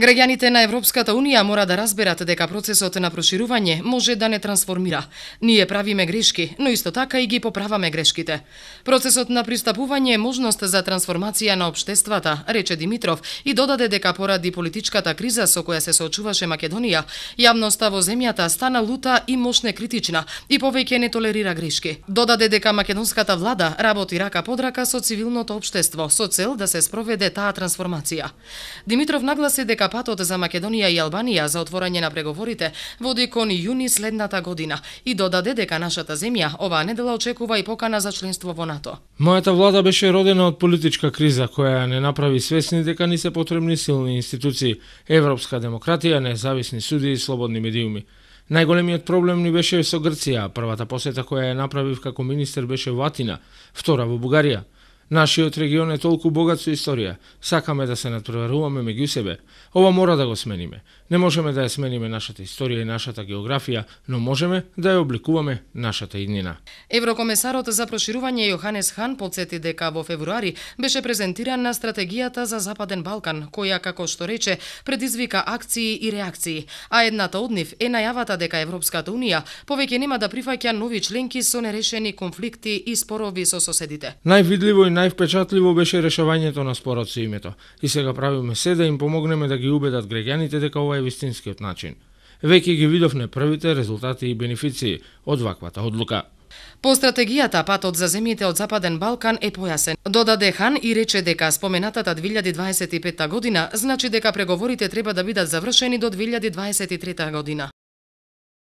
Граѓаните на Европската Унија мора да разберат дека процесот на проширување може да не трансформира. Ние правиме грешки, но исто така и ги поправаме грешките. Процесот на пристапување е можност за трансформација на обштествата, рече Димитров и додаде дека поради политичката криза со која се соочуваше Македонија, јавноста во земјата стана лута и мошне критична и повеќе не толерира грешки. Додаде дека македонската влада работи рака под рака со цивилното обштество со цел да се спроведе таа трансформација. Димитров нагласи дека патот за Македонија и Албанија за отворање на преговорите води кон јуни следната година и додаде дека нашата земја оваа недела очекува и покана за членство во НАТО. Мојата влада беше родена од политичка криза која не направи свесни дека ни се потребни силни институции, европска демократија, независни суди и слободни медиуми. Најголемиот проблем ни беше со Грција, првата посета која ја направив како министер беше во Атина, втора во Бугарија. Нашиот регион е толку богат со историја. Сакаме да се надпреваруваме меѓу себе. Ова мора да го смениме. Не можеме да ја смениме нашата историја и нашата географија, но можеме да ја обликуваме нашата иднина. Еврокомесарот за проширување Јоханес Хан подсети дека во февруари беше презентирана стратегијата за Западен Балкан, која како што рече предизвика акции и реакции, а едната од нив е најавата дека Европската унија повеќе нема да прифаќа нови членки со нерешени конфликти и спорови со соседите. Највидливо и највпечатливо беше решавањето на спорот со името, и сега правиме се да им помогнеме да ги убедат греѓаните дека ова е вистинскиот начин. Веќе ги видовне првите резултати и бенефиции од ваквата одлука. По стратегијата патот за земјите од Западен Балкан е појасен. Додаде Хан и рече дека споменатата 2025 година значи дека преговорите треба да бидат завршени до 2023 година.